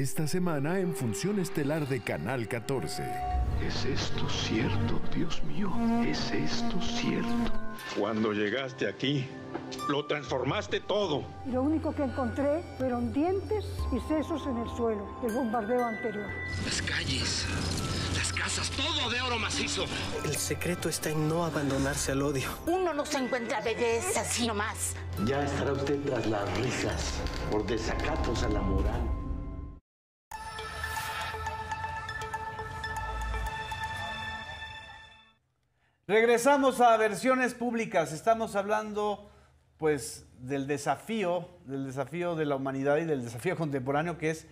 esta semana en Función Estelar de Canal 14. ¿Es esto cierto, Dios mío? ¿Es esto cierto? Cuando llegaste aquí, lo transformaste todo. Y lo único que encontré fueron dientes y sesos en el suelo del bombardeo anterior. Las calles, las casas, todo de oro macizo. El secreto está en no abandonarse al odio. Uno no se encuentra belleza así nomás. Ya estará usted tras las risas por desacatos a la moral. Regresamos a versiones públicas. Estamos hablando, pues, del desafío, del desafío de la humanidad y del desafío contemporáneo que es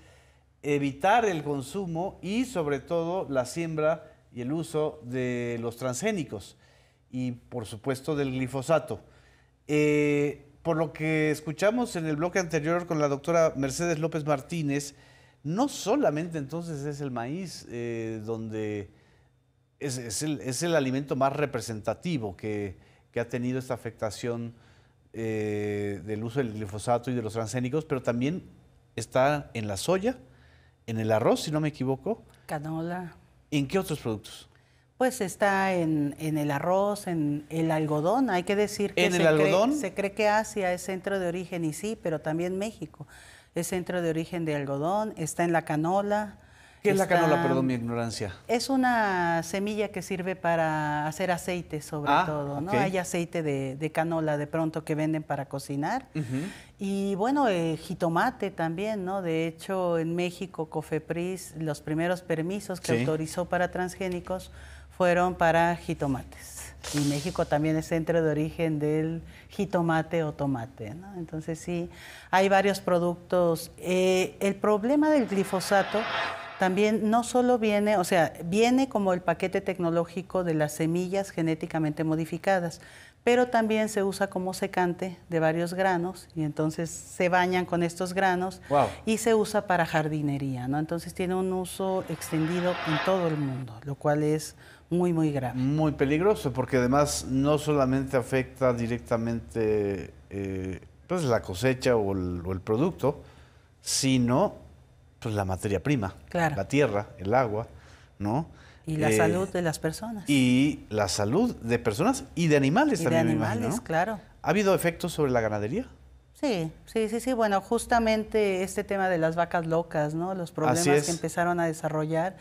evitar el consumo y, sobre todo, la siembra y el uso de los transgénicos y, por supuesto, del glifosato. Eh, por lo que escuchamos en el bloque anterior con la doctora Mercedes López Martínez, no solamente entonces es el maíz eh, donde es, el, alimento más representativo que, ha tenido esta afectación eh, del uso del glifosato y de los transgénicos, pero también está en la soya, en el arroz, si no me equivoco. Canola. ¿En qué otros productos? Pues está en, el arroz, en el algodón. Hay que decir que ¿En se, el algodón? Cree, se cree que Asia es centro de origen y sí, pero también México es centro de origen de algodón. Está en la canola, ¿Qué es la canola? Perdón mm, mi ignorancia. Es una semilla que sirve para hacer aceite sobre ah, todo, ¿no? Hay aceite de, canola de pronto que venden para cocinar. Y bueno, eh, jitomate también, ¿no? De hecho, en México, Cofepris, los primeros permisos que autorizó para transgénicos fueron para jitomates. Y México también es centro de origen del jitomate o tomate. ¿no? Entonces sí, hay varios productos. Eh, el problema del glifosato también no solo viene, o sea, viene como el paquete tecnológico de las semillas genéticamente modificadas, pero también se usa como secante de varios granos y entonces se bañan con estos granos y se usa para jardinería, ¿no? Entonces tiene un uso extendido en todo el mundo, lo cual es muy, muy grave. Muy peligroso, porque además no solamente afecta directamente eh, pues, la cosecha o el producto, sino la materia prima, la tierra, el agua, ¿no? Y la eh, salud de las personas. Y la salud de personas y de animales también. De animales, claro. ¿Ha habido efectos sobre la ganadería? Sí, sí, sí, sí. Bueno, justamente este tema de las vacas locas, ¿no? Los problemas que empezaron a desarrollar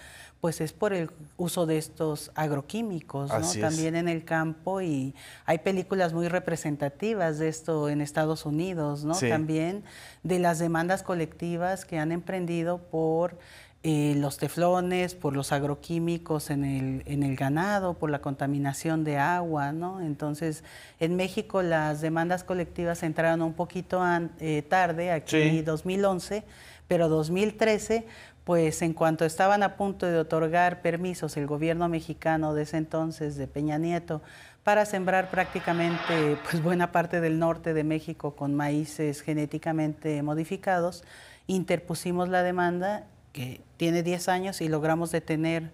pues es por el uso de estos agroquímicos, También en el campo y hay películas muy representativas de esto en Estados Unidos, ¿no? También de las demandas colectivas que han emprendido por eh, los teflones, por los agroquímicos en el, ganado, por la contaminación de agua, ¿no? Entonces, en México las demandas colectivas entraron un poquito eh, tarde, aquí en 2011, pero 2013 pues en cuanto estaban a punto de otorgar permisos el gobierno mexicano de ese entonces, de Peña Nieto, para sembrar prácticamente pues, buena parte del norte de México con maíces genéticamente modificados, interpusimos la demanda, que tiene 10 años, y logramos detener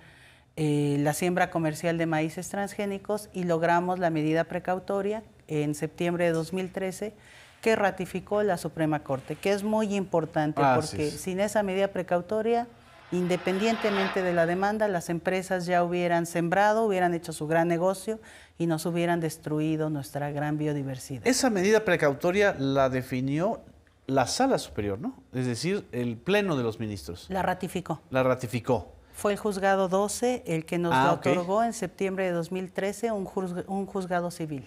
eh, la siembra comercial de maíces transgénicos y logramos la medida precautoria en septiembre de 2013 que ratificó la Suprema Corte, que es muy importante porque sin esa medida precautoria, independientemente de la demanda, las empresas ya hubieran sembrado, hubieran hecho su gran negocio y nos hubieran destruido nuestra gran biodiversidad. Esa medida precautoria la definió la sala superior, ¿no? Es decir, el Pleno de los Ministros. La ratificó. La ratificó. Fue el juzgado 12 el que nos ah, otorgó en septiembre de 2013 un, un juzgado civil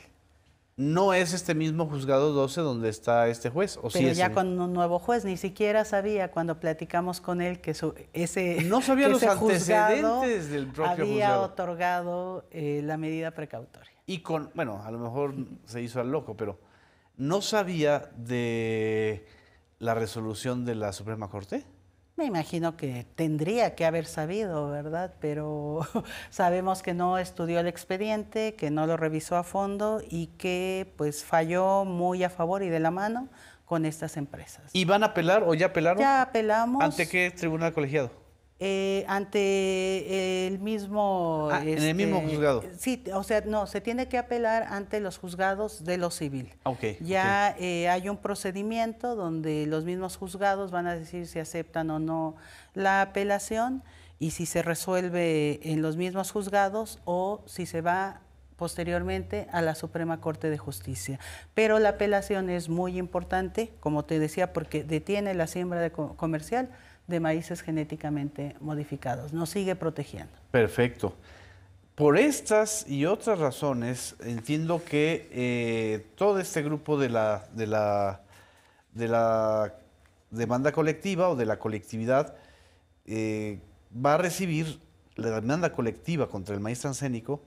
no es este mismo juzgado 12 donde está este juez. ¿o Pero ya con un nuevo juez, ni siquiera sabía cuando platicamos con él que ese No sabía los antecedentes del propio había otorgado eh, la medida precautoria. Y con, bueno, a lo mejor se hizo al loco, pero no sabía de la resolución de la Suprema Corte. Me imagino que tendría que haber sabido, ¿verdad? Pero sabemos que no estudió el expediente, que no lo revisó a fondo y que pues falló muy a favor y de la mano con estas empresas. ¿Y van a apelar o ya apelaron? Ya apelamos. ¿Ante qué tribunal colegiado? Eh, ante el mismo... Ah, en el este, mismo juzgado. Sí, o sea, no, se tiene que apelar ante los juzgados de lo civil. Ah, ya eh, hay un procedimiento donde los mismos juzgados van a decir si aceptan o no la apelación y si se resuelve en los mismos juzgados o si se va posteriormente a la Suprema Corte de Justicia. Pero la apelación es muy importante, como te decía, porque detiene la siembra de comercial de maíces genéticamente modificados. Nos sigue protegiendo. Perfecto. Por estas y otras razones, entiendo que eh, todo este grupo de la, de la, de la demanda colectiva o de la colectividad eh, va a recibir, la demanda colectiva contra el maíz transgénico,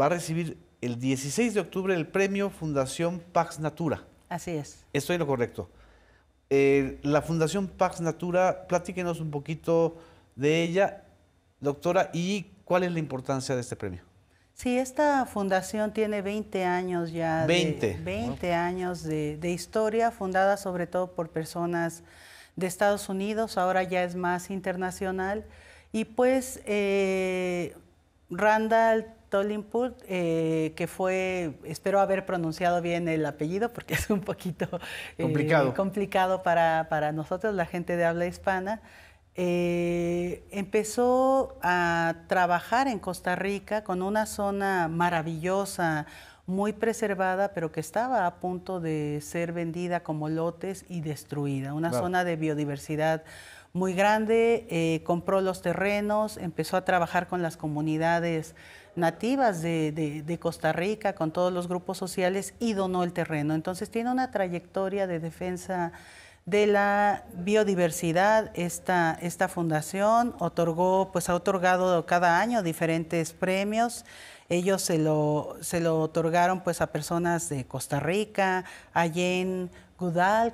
va a recibir el 16 de octubre el premio Fundación Pax Natura. Así es. Estoy lo correcto. Eh, la Fundación Pax Natura, platíquenos un poquito de ella, doctora, y cuál es la importancia de este premio. Sí, esta fundación tiene 20 años ya. 20. 20 años de, historia, fundada sobre todo por personas de Estados Unidos, ahora ya es más internacional. Y pues eh, Randall Tolinput, eh, que fue, espero haber pronunciado bien el apellido porque es un poquito eh, complicado, para, nosotros, la gente de habla hispana, eh, empezó a trabajar en Costa Rica con una zona maravillosa, muy preservada, pero que estaba a punto de ser vendida como lotes y destruida, una zona de biodiversidad muy grande, compró los terrenos, empezó a trabajar con las comunidades nativas de, Costa Rica, con todos los grupos sociales y donó el terreno. Entonces tiene una trayectoria de defensa de la biodiversidad esta, esta fundación otorgó pues ha otorgado cada año diferentes premios ellos se lo, se lo otorgaron pues a personas de Costa Rica, Allen,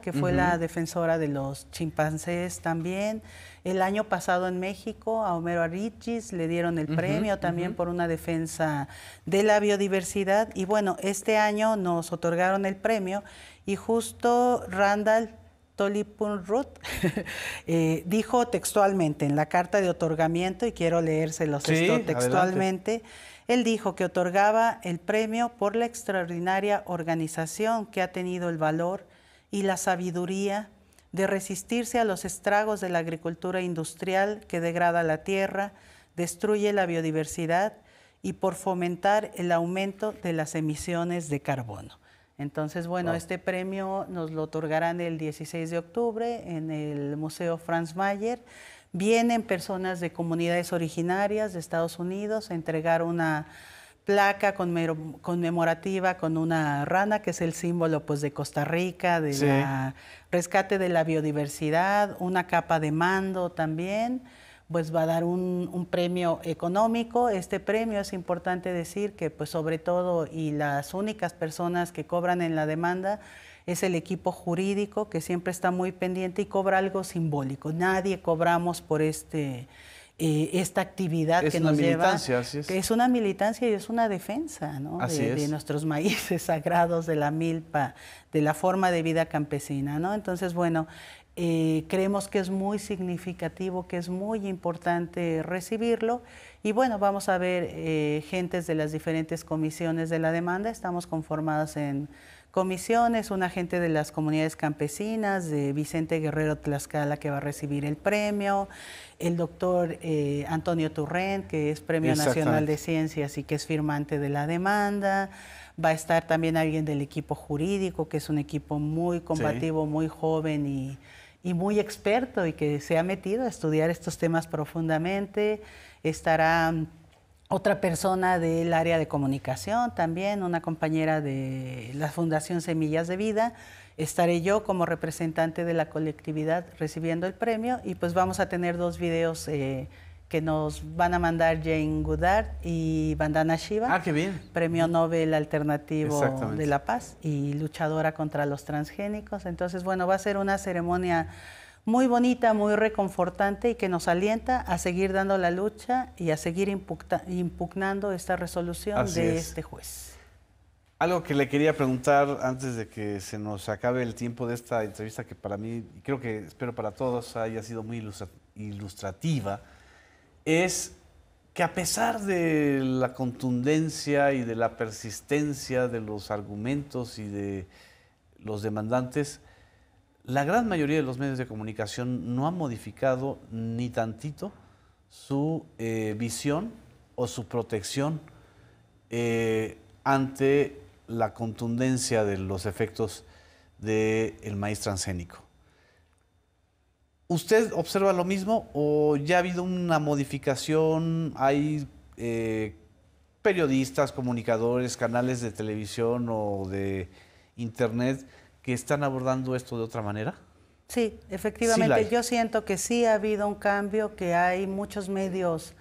que fue la defensora de los chimpancés también. El año pasado en México a Homero Arichis le dieron el premio también por una defensa de la biodiversidad. Y bueno, este año nos otorgaron el premio y justo Randall Tolipunrut eh, dijo textualmente en la carta de otorgamiento, y quiero leérselos esto textualmente, él dijo que otorgaba el premio por la extraordinaria organización que ha tenido el valor, y la sabiduría de resistirse a los estragos de la agricultura industrial que degrada la tierra, destruye la biodiversidad y por fomentar el aumento de las emisiones de carbono. Entonces, bueno, este premio nos lo otorgarán el 16 de octubre en el Museo Franz Mayer. Vienen personas de comunidades originarias de Estados Unidos a entregar una placa conmemorativa con una rana, que es el símbolo pues, de Costa Rica, de rescate de la biodiversidad, una capa de mando también, pues va a dar un, un, premio económico. Este premio es importante decir que pues sobre todo y las únicas personas que cobran en la demanda es el equipo jurídico que siempre está muy pendiente y cobra algo simbólico. Nadie cobramos por este eh, esta actividad que nos lleva. es. Que es una militancia y es una defensa de, nuestros maíces sagrados, de la milpa, de la forma de vida campesina. Entonces, bueno, eh, creemos que es muy significativo, que es muy importante recibirlo. Y bueno, vamos a ver eh, gentes de las diferentes comisiones de la demanda. Estamos conformadas en comisiones, un agente de las comunidades campesinas, de Vicente Guerrero Tlaxcala, que va a recibir el premio, el doctor eh, Antonio Turrent, que es Premio Nacional de Ciencias y que es firmante de la demanda. Va a estar también alguien del equipo jurídico, que es un equipo muy combativo, muy joven y, y muy experto y que se ha metido a estudiar estos temas profundamente. Estará otra persona del área de comunicación también, una compañera de la Fundación Semillas de Vida. Estaré yo como representante de la colectividad recibiendo el premio y pues vamos a tener dos videos eh, que nos van a mandar Jane Goodard y Bandana Shiva. Ah, qué bien. Premio Nobel Alternativo de la Paz y luchadora contra los transgénicos. Entonces, bueno, va a ser una ceremonia muy bonita, muy reconfortante y que nos alienta a seguir dando la lucha y a seguir impugnando esta resolución de este juez. Algo que le quería preguntar antes de que se nos acabe el tiempo de esta entrevista, que para mí, y creo que espero para todos, haya sido muy ilustrativa, es que a pesar de la contundencia y de la persistencia de los argumentos y de los demandantes, la gran mayoría de los medios de comunicación no han modificado ni tantito su eh, visión o su protección eh, ante la contundencia de los efectos del maíz transgénico. ¿Usted observa lo mismo o ya ha habido una modificación? ¿Hay eh, periodistas, comunicadores, canales de televisión o de internet que están abordando esto de otra manera? Sí, efectivamente. yo siento que sí ha habido un cambio, que hay muchos medios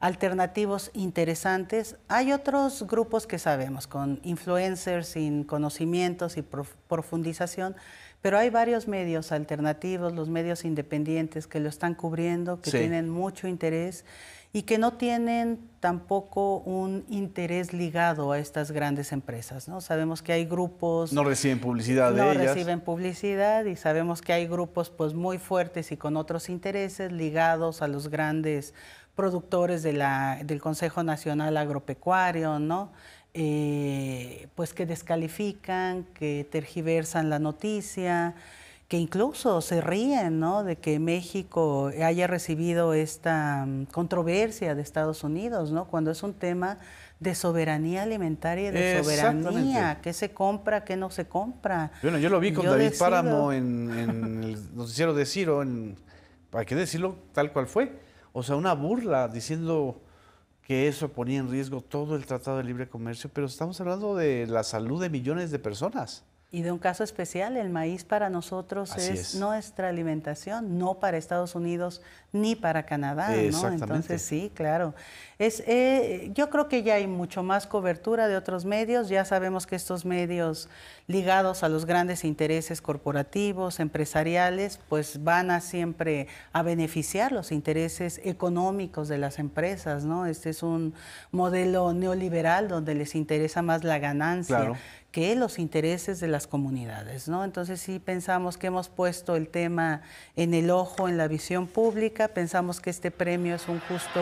alternativos interesantes. Hay otros grupos que sabemos, con influencers, sin conocimientos y profundización, pero hay varios medios alternativos, los medios independientes que lo están cubriendo, que tienen mucho interés y que no tienen tampoco un interés ligado a estas grandes empresas, ¿no? Sabemos que hay grupos... No reciben publicidad de ellas. No reciben publicidad y sabemos que hay grupos pues muy fuertes y con otros intereses ligados a los grandes productores de la, del Consejo Nacional Agropecuario, ¿no? Eh, pues que descalifican, que tergiversan la noticia, que incluso se ríen ¿no? de que México haya recibido esta mm, controversia de Estados Unidos, ¿no? cuando es un tema de soberanía alimentaria de soberanía, qué se compra, qué no se compra. Bueno, yo lo vi con David Páramo en, en, el noticiero de Ciro, en, hay que decirlo tal cual fue, o sea, una burla diciendo que eso ponía en riesgo todo el Tratado de Libre Comercio, pero estamos hablando de la salud de millones de personas. Y de un caso especial, el maíz para nosotros es, nuestra alimentación, no para Estados Unidos ni para Canadá, ¿no? Entonces sí, claro. Es, eh, yo creo que ya hay mucho más cobertura de otros medios. Ya sabemos que estos medios ligados a los grandes intereses corporativos, empresariales, pues van a siempre a beneficiar los intereses económicos de las empresas, ¿no? Este es un modelo neoliberal donde les interesa más la ganancia que los intereses de las comunidades, ¿no? Entonces sí pensamos que hemos puesto el tema en el ojo, en la visión pública, pensamos que este premio es un justo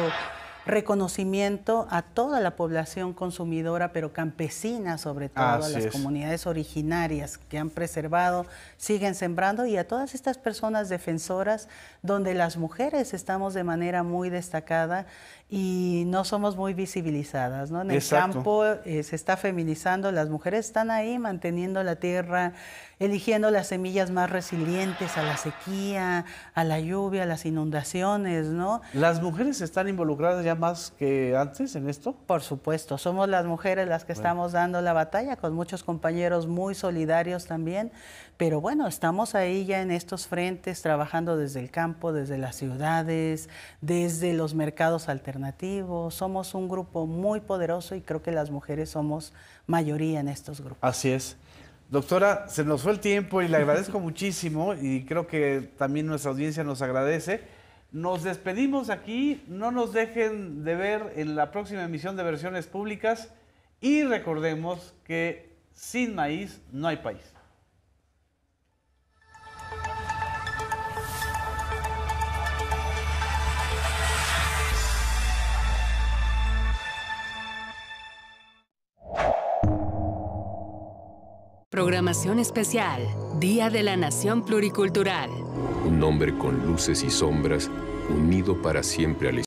reconocimiento a toda la población consumidora, pero campesina sobre todo, a las comunidades originarias que han preservado, siguen sembrando y a todas estas personas defensoras, donde las mujeres estamos de manera muy destacada y no somos muy visibilizadas. ¿no? En el campo eh, se está feminizando, las mujeres están ahí manteniendo la tierra, eligiendo las semillas más resilientes a la sequía, a la lluvia, a las inundaciones. ¿no? ¿Las mujeres están involucradas ya más que antes en esto? Por supuesto, somos las mujeres las que estamos dando la batalla con muchos compañeros muy solidarios también, pero bueno, estamos ahí ya en estos frentes, trabajando desde el campo, desde las ciudades, desde los mercados alternativos. Somos un grupo muy poderoso y creo que las mujeres somos mayoría en estos grupos. Así es. Doctora, se nos fue el tiempo y le agradezco muchísimo y creo que también nuestra audiencia nos agradece. Nos despedimos aquí, no nos dejen de ver en la próxima emisión de versiones públicas y recordemos que sin maíz no hay país. Programación especial, Día de la Nación Pluricultural. Un hombre con luces y sombras, unido para siempre al la